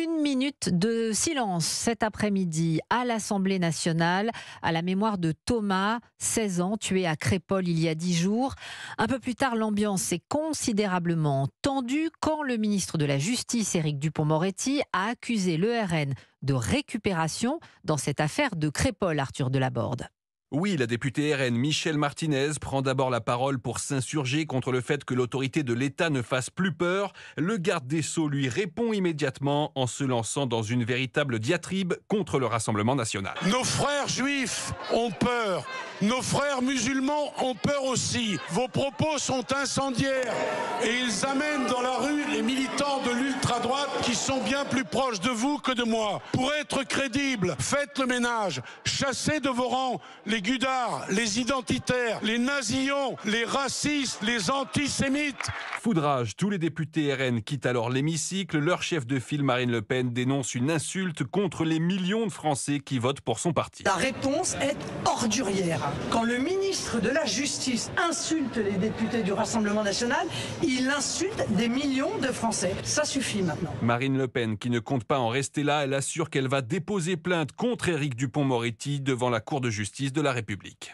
Une minute de silence cet après-midi à l'Assemblée nationale à la mémoire de Thomas, 16 ans, tué à Crépole il y a 10 jours. Un peu plus tard, l'ambiance s'est considérablement tendue quand le ministre de la Justice, Éric Dupont-Moretti, a accusé l'ERN de récupération dans cette affaire de Crépole, Arthur Delaborde. Oui, la députée RN Michelle Martinez prend d'abord la parole pour s'insurger contre le fait que l'autorité de l'État ne fasse plus peur. Le garde des Sceaux lui répond immédiatement en se lançant dans une véritable diatribe contre le Rassemblement national. Nos frères juifs ont peur. Nos frères musulmans ont peur aussi. Vos propos sont incendiaires et ils amènent dans la rue les sont bien plus proches de vous que de moi. Pour être crédible, faites le ménage, chassez de vos rangs les gudards, les identitaires, les nazillons, les racistes, les antisémites. Foudrage, tous les députés RN quittent alors l'hémicycle. Leur chef de file, Marine Le Pen, dénonce une insulte contre les millions de Français qui votent pour son parti. La réponse est ordurière. Quand le ministre de la Justice insulte les députés du Rassemblement national, il insulte des millions de Français. Ça suffit maintenant. Marine le Pen, qui ne compte pas en rester là, elle assure qu'elle va déposer plainte contre Éric Dupont-Moretti devant la Cour de justice de la République.